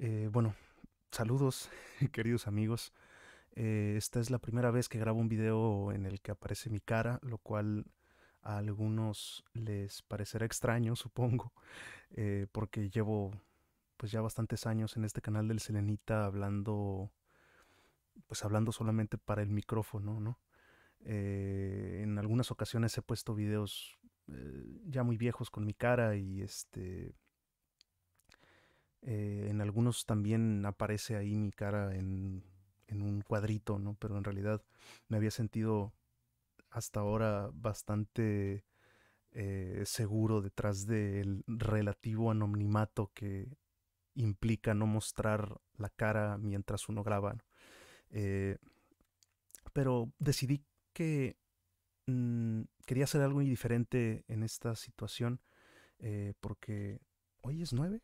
Eh, bueno, saludos, queridos amigos. Eh, esta es la primera vez que grabo un video en el que aparece mi cara, lo cual a algunos les parecerá extraño, supongo, eh, porque llevo pues ya bastantes años en este canal del Selenita hablando, pues hablando solamente para el micrófono, ¿no? en algunas ocasiones he puesto videos ya muy viejos con mi cara y este eh, en algunos también aparece ahí mi cara en, un cuadrito, ¿no? Pero en realidad me había sentido hasta ahora bastante eh, seguro detrás del relativo anonimato que implica no mostrar la cara mientras uno graba. Eh, pero decidí que mm, quería hacer algo diferente en esta situación porque hoy es nueve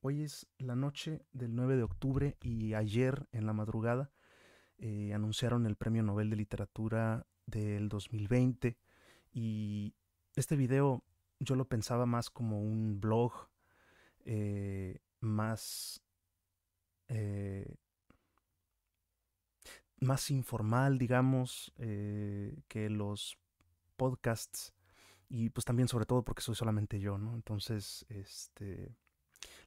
Hoy es la noche del 9 de octubre y ayer en la madrugada eh, anunciaron el Premio Nobel de Literatura del 2020 y este video yo lo pensaba más como un blog, eh, más, eh, más informal, digamos, que los podcasts y pues también sobre todo porque soy solamente yo, ¿no? Entonces, este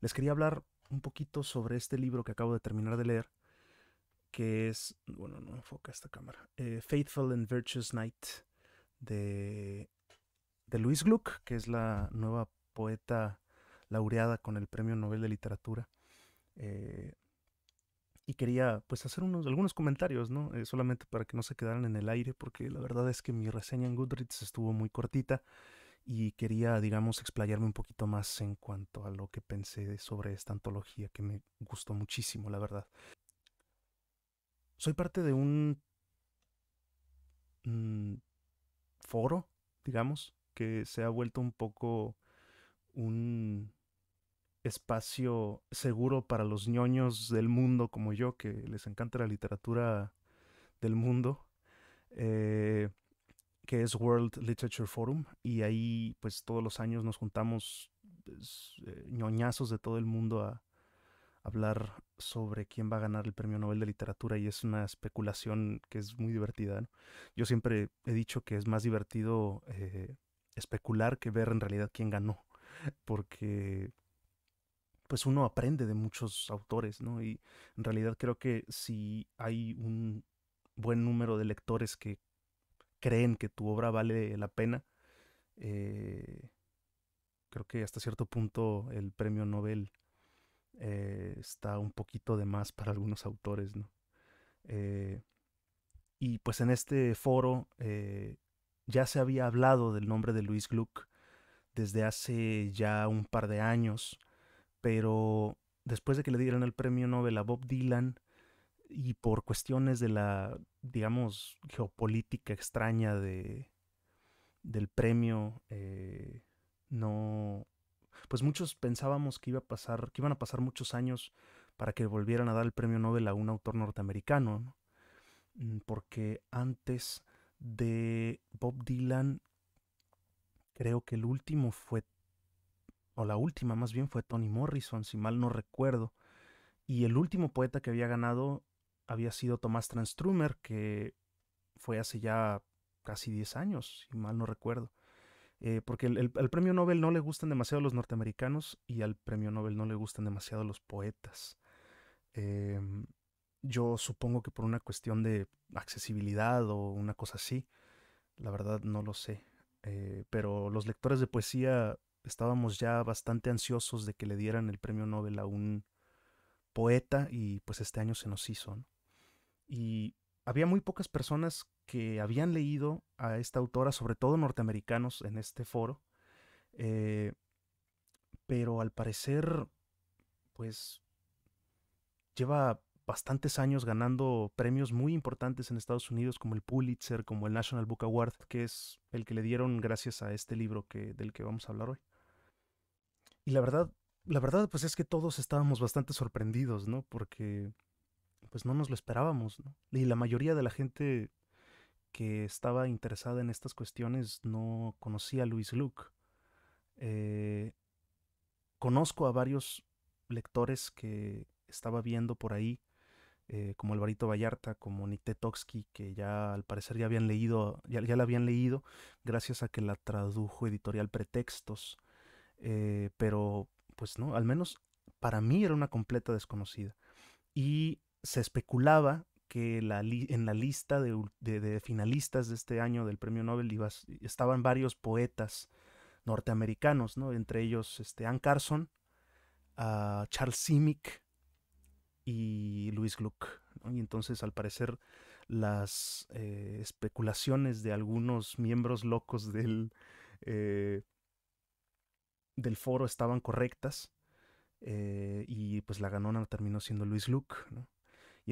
les quería hablar un poquito sobre este libro que acabo de terminar de leer, que es, bueno, no enfoca esta cámara, eh, Faithful and Virtuous Night, de, de Luis Gluck, que es la nueva poeta laureada con el Premio Nobel de Literatura. Eh, y quería pues hacer unos, algunos comentarios, ¿no? Eh, solamente para que no se quedaran en el aire, porque la verdad es que mi reseña en Goodreads estuvo muy cortita y quería, digamos, explayarme un poquito más en cuanto a lo que pensé sobre esta antología que me gustó muchísimo, la verdad. Soy parte de un mm, foro, digamos, que se ha vuelto un poco un espacio seguro para los ñoños del mundo como yo, que les encanta la literatura del mundo. Eh, que es World Literature Forum y ahí pues todos los años nos juntamos pues, eh, ñoñazos de todo el mundo a hablar sobre quién va a ganar el Premio Nobel de Literatura y es una especulación que es muy divertida. Yo siempre he dicho que es más divertido eh, especular que ver en realidad quién ganó, porque pues uno aprende de muchos autores, ¿no? Y en realidad creo que si hay un buen número de lectores que creen que tu obra vale la pena. Eh, creo que hasta cierto punto el premio Nobel eh, está un poquito de más para algunos autores, eh, y pues en este foro ya se había hablado del nombre de Luis Gluck desde hace ya un par de años, pero después de que le dieran el premio Nobel a Bob Dylan, y por cuestiones de la, digamos, geopolítica extraña de, del premio, eh, no, pues muchos pensábamos que iba a pasar, que iban a pasar muchos años para que volvieran a dar el premio Nobel a un autor norteamericano, mm, porque antes de Bob Dylan, creo que el último fue, o la última más bien fue Tony Morrison, si mal no recuerdo, y el último poeta que había ganado había sido Tomás Transtrumer, que fue hace ya casi 10 años, si mal no recuerdo. Eh, porque el, al premio Nobel no le gustan demasiado los norteamericanos y al premio Nobel no le gustan demasiado los poetas. Em, yo supongo que por una cuestión de accesibilidad o una cosa así, la verdad no lo sé. Eh, pero los lectores de poesía estábamos ya bastante ansiosos de que le dieran el premio Nobel a un poeta y pues este año se nos hizo. ¿no? y había muy pocas personas que habían leído a esta autora, sobre todo norteamericanos, en este foro. Eh, pero al parecer, pues, lleva bastantes años ganando premios muy importantes en Estados Unidos, como el Pulitzer, como el National Book Award, que es el que le dieron gracias a este libro que, del que vamos a hablar hoy. Y la verdad, la verdad, pues es que todos estábamos bastante sorprendidos, ¿no? Porque pues no nos lo esperábamos, ¿no? Y la mayoría de la gente que estaba interesada en estas cuestiones no conocía a Luis Luke. Eh, conozco a varios lectores que estaba viendo por ahí, eh, como Alvarito Vallarta, como Nick Tetoksky, que ya al parecer ya habían leído, ya, ya la habían leído, gracias a que la tradujo editorial Pretextos. Eh, pero, pues no, al menos para mí era una completa desconocida. Y se especulaba que en la lista de, finalistas de este año del Premio Nobel estaban varios poetas norteamericanos, ¿no? entre ellos este, Ann Carson, ah, Charles Simic y Louis Gluck. Y entonces, al parecer, las eh, especulaciones de algunos miembros locos del, eh, del foro estaban correctas. Eh, y pues la ganona terminó siendo Luis Luke, ¿no?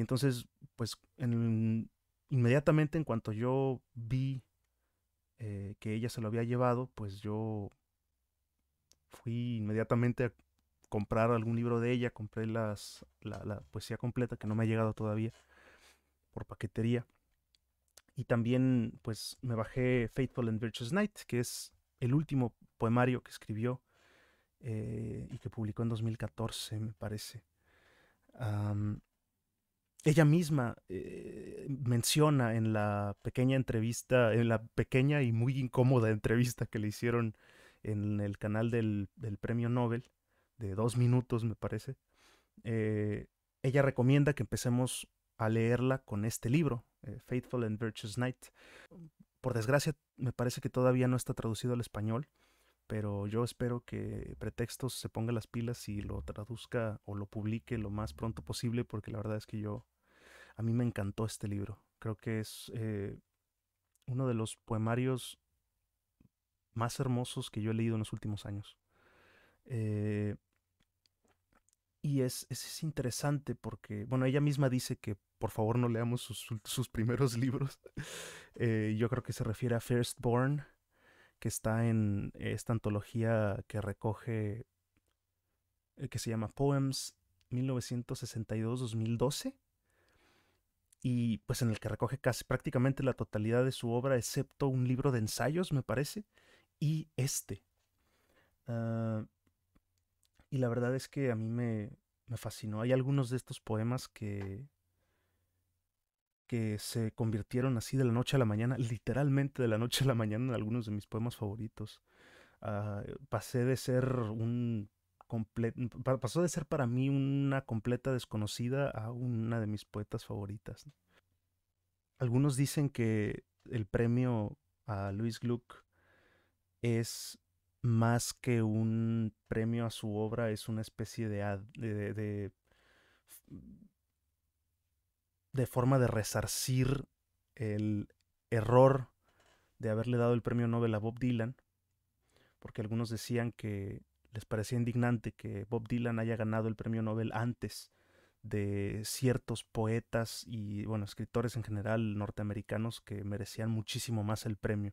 Y entonces, pues inmediatamente en cuanto yo vi eh, que ella se lo había llevado, pues yo fui inmediatamente a comprar algún libro de ella, compré las, la, poesía completa que no me ha llegado todavía por paquetería. Y también pues me bajé Faithful and Virtuous Night, que es el último poemario que escribió eh, y que publicó en 2014, me parece ella misma eh, menciona en la pequeña entrevista, en la pequeña y muy incómoda entrevista que le hicieron en el canal del, Premio Nobel, de dos minutos me parece, eh, ella recomienda que empecemos a leerla con este libro, eh, Faithful and Virtuous Night. Por desgracia, me parece que todavía no está traducido al español pero yo espero que Pretextos se ponga las pilas y lo traduzca o lo publique lo más pronto posible, porque la verdad es que yo, a mí me encantó este libro. Creo que es eh, uno de los poemarios más hermosos que yo he leído en los últimos años. Eh, y es, interesante porque, bueno, ella misma dice que por favor no leamos sus, primeros libros. Eh, yo creo que se refiere a Firstborn que está en esta antología que recoge, eh, que se llama Poems 1962-2012, y pues en el que recoge casi prácticamente la totalidad de su obra, excepto un libro de ensayos, me parece, y este. Ah, y la verdad es que a mí me fascinó. Hay algunos de estos poemas que, que se convirtieron así de la noche a la mañana, literalmente de la noche a la mañana, en algunos de mis poemas favoritos. Ah, pasé de ser un pasó de ser para mí una completa desconocida a una de mis poetas favoritas. Algunos dicen que el premio a Luis Gluck es más que un premio a su obra, es una especie de de forma de resarcir el error de haberle dado el premio Nobel a Bob Dylan, porque algunos decían que les parecía indignante que Bob Dylan haya ganado el premio Nobel antes de ciertos poetas y bueno, escritores en general norteamericanos que merecían muchísimo más el premio.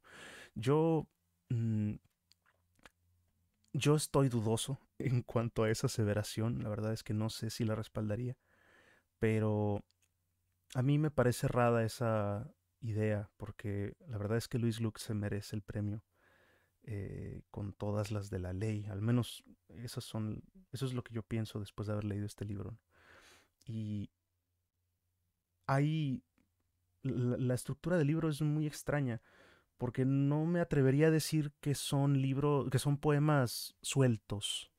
Yo mm, yo estoy dudoso en cuanto a esa aseveración, la verdad es que no sé si la respaldaría, pero a mí me parece errada esa idea, porque la verdad es que Luis Luke se merece el premio eh, con todas las de la ley. Al menos esas son, eso es lo que yo pienso después de haber leído este libro. Y ahí la, la estructura del libro es muy extraña, porque no me atrevería a decir que son libros, que son poemas sueltos,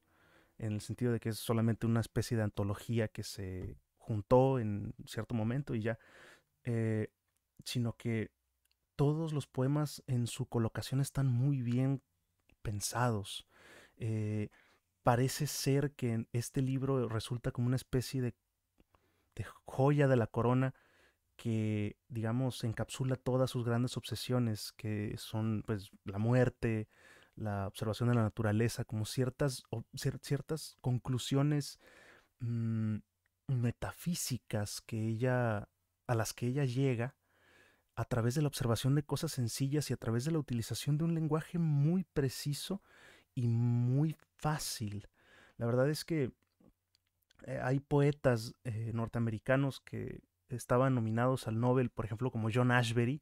en el sentido de que es solamente una especie de antología que se juntó en cierto momento y ya, eh, sino que todos los poemas en su colocación están muy bien pensados. Eh, parece ser que este libro resulta como una especie de, joya de la corona que, digamos, encapsula todas sus grandes obsesiones, que son pues la muerte, la observación de la naturaleza, como ciertas, ciertas conclusiones mm, metafísicas que ella, a las que ella llega a través de la observación de cosas sencillas y a través de la utilización de un lenguaje muy preciso y muy fácil. La verdad es que eh, hay poetas eh, norteamericanos que estaban nominados al Nobel, por ejemplo, como John Ashbery,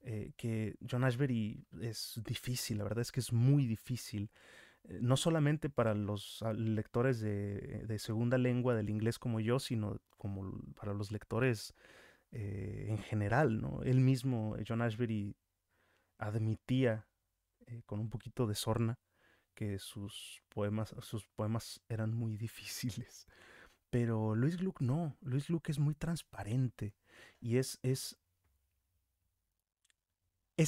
eh, que John Ashbery es difícil, la verdad es que es muy difícil eh, no solamente para los ah, lectores eh, de, segunda lengua del inglés como yo, sino como para los lectores eh, en general, Él mismo, John Ashbery, admitía con un poquito de sorna que sus poemas, sus poemas eran muy difíciles. Pero Luis Gluck no, Luis Gluck es muy transparente y es, es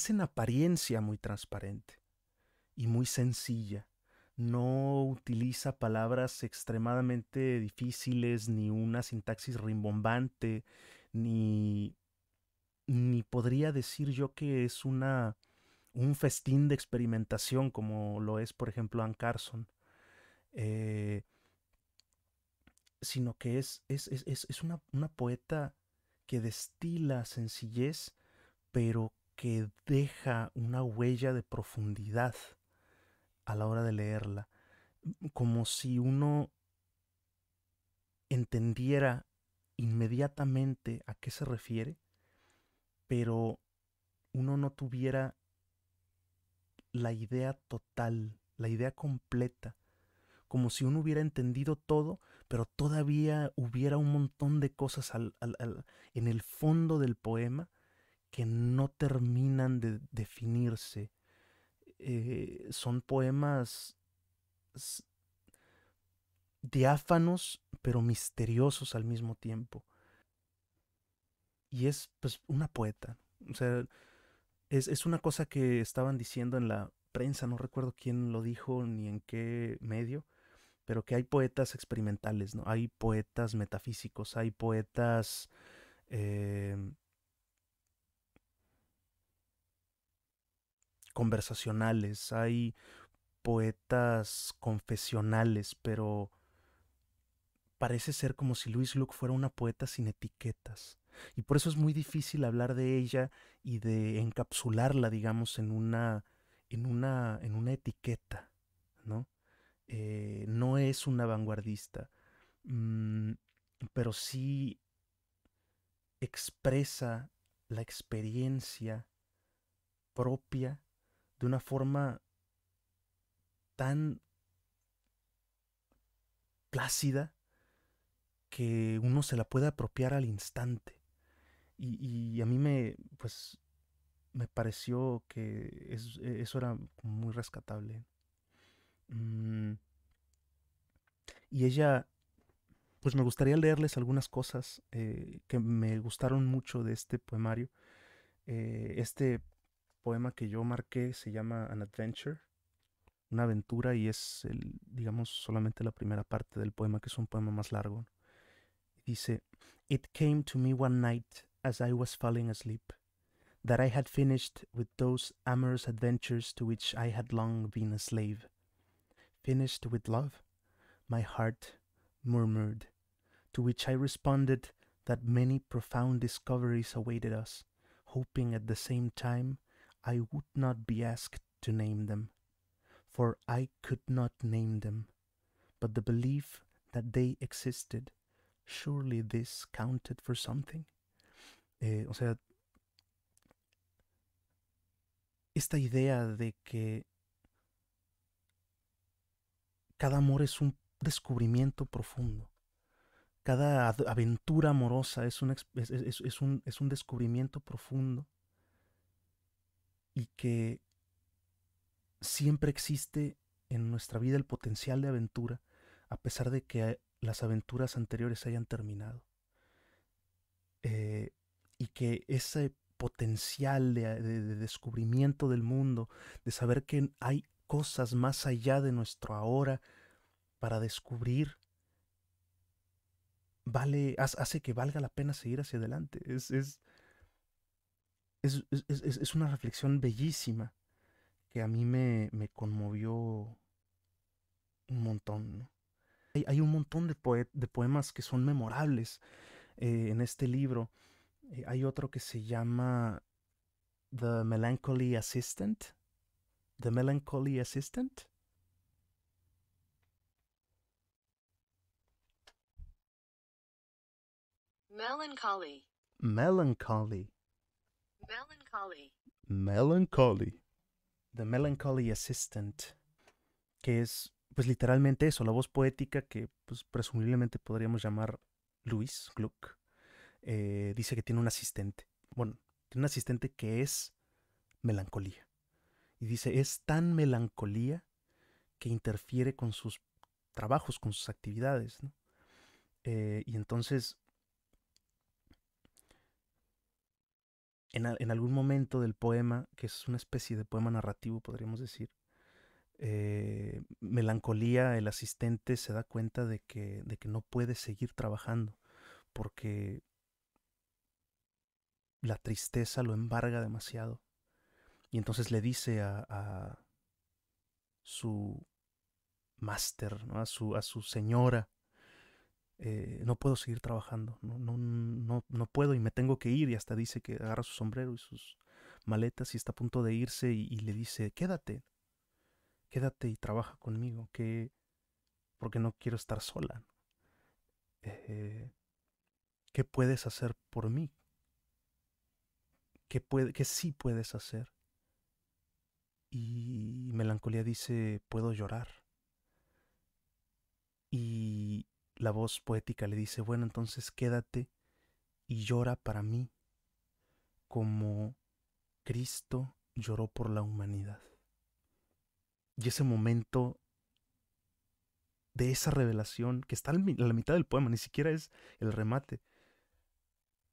en apariencia muy transparente y muy sencilla no utiliza palabras extremadamente difíciles, ni una sintaxis rimbombante, ni, podría decir yo que es una, un festín de experimentación como lo es, por ejemplo, Anne Carson. Eh, sino que es, una, poeta que destila sencillez, pero que deja una huella de profundidad a la hora de leerla, mm, como si uno entendiera inmediatamente a qué se refiere, pero uno no tuviera la idea total, la idea completa, como si uno hubiera entendido todo, pero todavía hubiera un montón de cosas en el fondo del poema que no terminan de definirse eh, son poemas diáfanos pero misteriosos al mismo tiempo. Y es pues una poeta. O sea, es, una cosa que estaban diciendo en la prensa, no recuerdo quién lo dijo ni en qué medio, pero que hay poetas experimentales, ¿no? Hay poetas metafísicos, hay poetas em, conversacionales, hay poetas confesionales, pero parece ser como si Luis Luke fuera una poeta sin etiquetas. Y por eso es muy difícil hablar de ella y de encapsularla, digamos, en una, en una, en una etiqueta, ¿no? Eh, no es una vanguardista, mm, pero sí expresa la experiencia propia de una forma tan plácida que uno se la puede apropiar al instante. Y, a mí me, pues, me pareció que e, eso era muy rescatable. Mm. Y ella, pues me gustaría leerles algunas cosas eh, que me gustaron mucho de este poemario. Eh, este poema que yo marqué se llama An Adventure, una aventura, y es, el, digamos, solamente la primera parte del poema, que es un poema más largo. Dice, It came to me one night as I was falling asleep, that I had finished with those amorous adventures to which I had long been a slave. Finished with love, my heart murmured, to which I responded that many profound discoveries awaited us, hoping at the same time I would not be asked to name them, for I could not name them, but the belief that they existed, surely this counted for something. Eh, o sea, esta idea de que cada amor es un descubrimiento profundo, cada aventura amorosa es un, es un descubrimiento profundo y que siempre existe en nuestra vida el potencial de aventura, a pesar de que eh, las aventuras anteriores hayan terminado. Eh, y que ese potencial eh, de, descubrimiento del mundo, de saber que hay cosas más allá de nuestro ahora para descubrir, vale, hace que valga la pena seguir hacia adelante. es, es, una reflexión bellísima que a mí me, conmovió un montón. Hay, un montón de, de, poemas que son memorables eh, en este libro. Eh, hay otro que se llama The Melancholy Assistant. The Melancholy Assistant. Melancholy. Melancholy. Melancholy. Melancholy. The Melancholy Assistant. Que es, pues literalmente eso, la voz poética que pues, presumiblemente podríamos llamar Luis Gluck. Eh, dice que tiene un asistente. Bueno, tiene un asistente que es melancolía. Y dice, es tan melancolía que interfiere con sus trabajos, con sus actividades. Eh, y entonces en, algún momento del poema, que es una especie de poema narrativo, podríamos decir, eh, Melancolía, el asistente, se da cuenta de que, de que no puede seguir trabajando, porque la tristeza lo embarga demasiado. Y entonces le dice a, a su máster, a, su, a su señora, eh, no puedo seguir trabajando, no, puedo y me tengo que ir. Y hasta dice que agarra su sombrero y sus maletas y está a punto de irse y, le dice, quédate, quédate y trabaja conmigo, que porque no quiero estar sola. Eh, ¿Qué puedes hacer por mí? ¿Qué, puede, ¿Qué sí puedes hacer? Y melancolía dice, puedo llorar. Y la voz poética le dice, bueno, entonces quédate y llora para mí, como Cristo lloró por la humanidad. Y ese momento de esa revelación, que está a la mitad del poema, ni siquiera es el remate,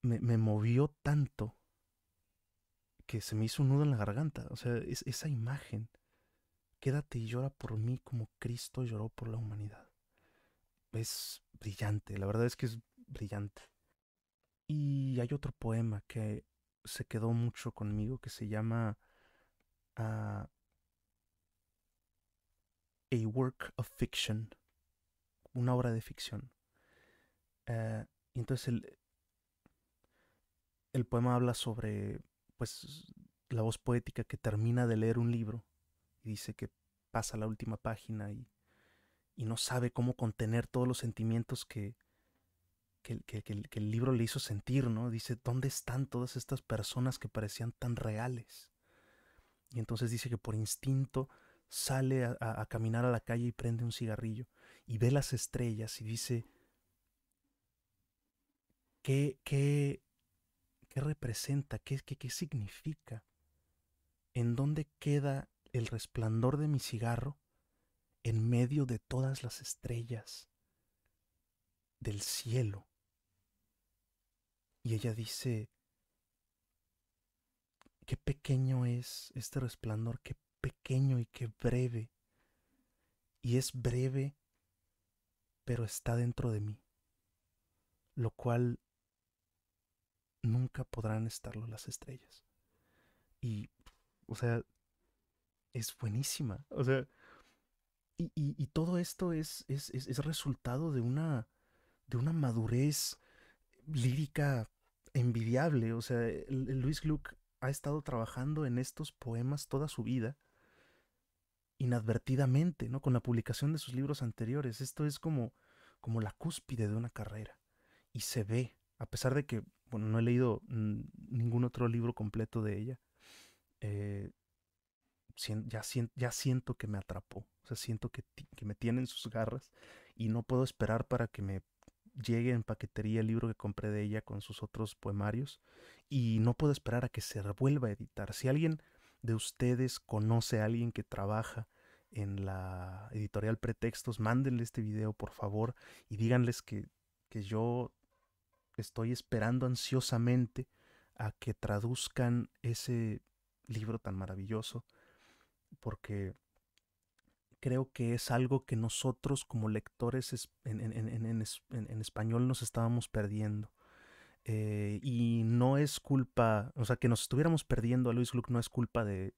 me, me movió tanto que se me hizo un nudo en la garganta. O sea, esa imagen, quédate y llora por mí como Cristo lloró por la humanidad es brillante, la verdad es que es brillante. Y hay otro poema que se quedó mucho conmigo que se llama ah, A Work of Fiction, una obra de ficción. Eh, y entonces el, el poema habla sobre pues la voz poética que termina de leer un libro y dice que pasa la última página y y no sabe cómo contener todos los sentimientos que, el, libro le hizo sentir, ¿no? Dice, ¿dónde están todas estas personas que parecían tan reales? Y entonces dice que por instinto sale a, caminar a la calle y prende un cigarrillo y ve las estrellas y dice, ¿qué, qué, qué representa? qué, qué significa? ¿En dónde queda el resplandor de mi cigarro en medio de todas las estrellas del cielo. Y ella dice, qué pequeño es este resplandor, qué pequeño y qué breve. Y es breve, pero está dentro de mí, lo cual nunca podrán estarlo las estrellas. Y, o sea, es buenísima. O sea, y, todo esto es, es, resultado de una, de una madurez lírica envidiable. O sea, Luis Gluck ha estado trabajando en estos poemas toda su vida, inadvertidamente, ¿no? Con la publicación de sus libros anteriores. Esto es como, como la cúspide de una carrera. Y se ve, a pesar de que, bueno, no he leído mm, ningún otro libro completo de ella. Eh, ya, siento que me atrapó, o sea, siento que, que me tienen sus garras y no puedo esperar para que me llegue en paquetería el libro que compré de ella con sus otros poemarios y no puedo esperar a que se vuelva a editar. Si alguien de ustedes conoce a alguien que trabaja en la editorial Pretextos, mándenle este video por favor y díganles que, que yo estoy esperando ansiosamente a que traduzcan ese libro tan maravilloso porque creo que es algo que nosotros como lectores en, español nos estábamos perdiendo. Eh, y no es culpa, o sea, que nos estuviéramos perdiendo a Luis Gluck no es culpa de,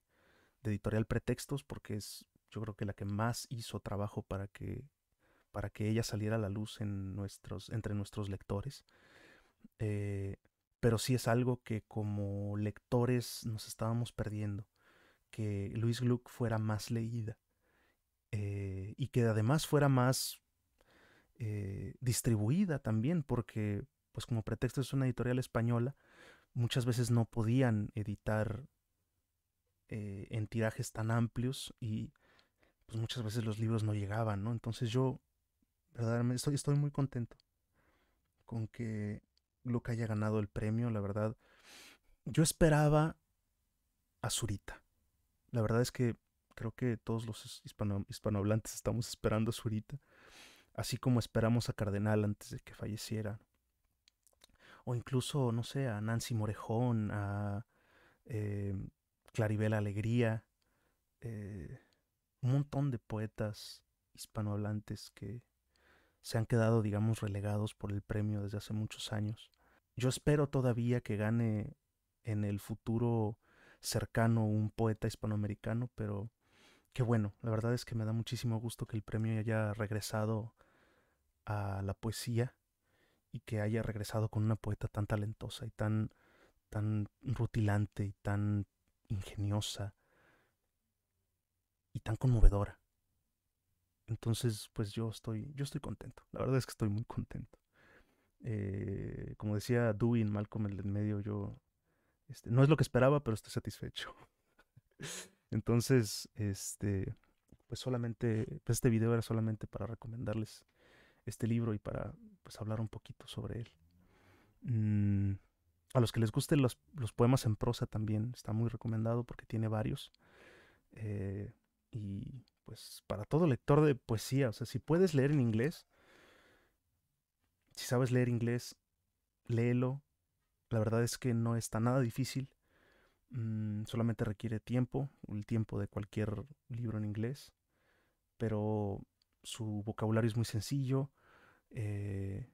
Editorial Pretextos, porque es yo creo que la que más hizo trabajo para que, para que ella saliera a la luz en nuestros, entre nuestros lectores. Eh, pero sí es algo que como lectores nos estábamos perdiendo que Luis Gluck fuera más leída eh, y que además fuera más eh, distribuida también, porque pues como pretexto es una editorial española, muchas veces no podían editar eh, en tirajes tan amplios y pues, muchas veces los libros no llegaban, ¿no? Entonces yo estoy, muy contento con que Gluck haya ganado el premio, la verdad. Yo esperaba a Zurita la verdad es que creo que todos los hispano hispanohablantes estamos esperando a Zurita, así como esperamos a Cardenal antes de que falleciera. O incluso, no sé, a Nancy Morejón, a eh, Claribel Alegría, eh, un montón de poetas hispanohablantes que se han quedado, digamos, relegados por el premio desde hace muchos años. Yo espero todavía que gane en el futuro cercano, un poeta hispanoamericano, pero qué bueno, la verdad es que me da muchísimo gusto que el premio haya regresado a la poesía y que haya regresado con una poeta tan talentosa y tan, tan rutilante y tan ingeniosa y tan conmovedora. Entonces, pues yo estoy, yo estoy contento. La verdad es que estoy muy contento. Eh, como decía Dewey en Malcolm el medio, yo este, no es lo que esperaba, pero estoy satisfecho. Entonces, este, pues solamente, pues este video era solamente para recomendarles este libro y para pues, hablar un poquito sobre él. Mm, a los que les gusten los, poemas en prosa también está muy recomendado porque tiene varios. Eh, y pues para todo lector de poesía, o sea, si puedes leer en inglés, si sabes leer inglés, léelo, la verdad es que no está nada difícil, mm, solamente requiere tiempo, el tiempo de cualquier libro en inglés, pero su vocabulario es muy sencillo eh,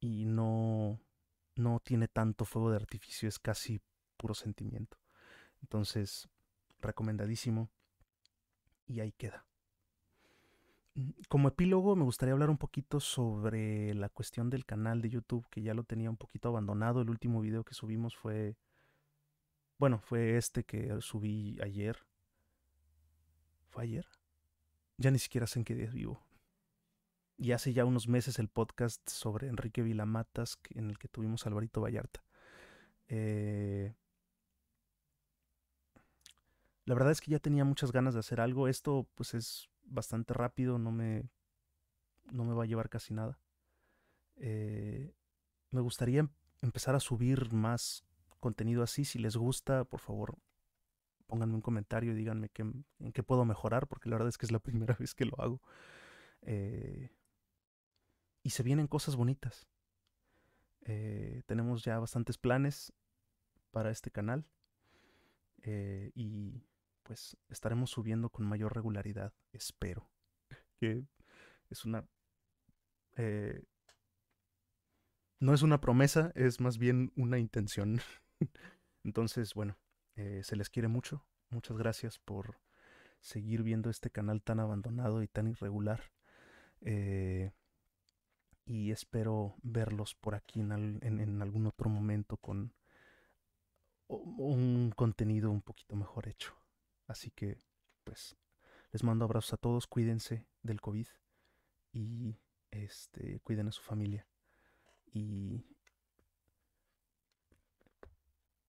y no, no tiene tanto fuego de artificio, es casi puro sentimiento. Entonces, recomendadísimo y ahí queda. Mm, como epílogo me gustaría hablar un poquito sobre la cuestión del canal de YouTube, que ya lo tenía un poquito abandonado. El último video que subimos fue, bueno, fue este que subí ayer. ¿Fue ayer? Ya ni siquiera sé en qué día vivo. Y hace ya unos meses el podcast sobre Enrique Vilamatas, en el que tuvimos a Alvarito Vallarta. Eh, la verdad es que ya tenía muchas ganas de hacer algo. Esto, pues, es bastante rápido, no me, no me va a llevar casi nada. Eh, me gustaría em-, empezar a subir más contenido así. Si les gusta, por favor, pónganme un comentario y díganme en qué puedo mejorar, porque la verdad es que es la primera vez que lo hago. Eh, y se vienen cosas bonitas. Eh, tenemos ya bastantes planes para este canal. y pues estaremos subiendo con mayor regularidad, espero. Que es una... Eh, no es una promesa, es más bien una intención. Entonces, bueno, eh, se les quiere mucho. Muchas gracias por seguir viendo este canal tan abandonado y tan irregular. Eh, y espero verlos por aquí en algún otro momento con un contenido un poquito mejor hecho. Así que, pues, les mando abrazos a todos, cuídense del COVID y este, cuiden a su familia y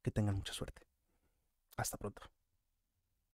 que tengan mucha suerte. Hasta pronto.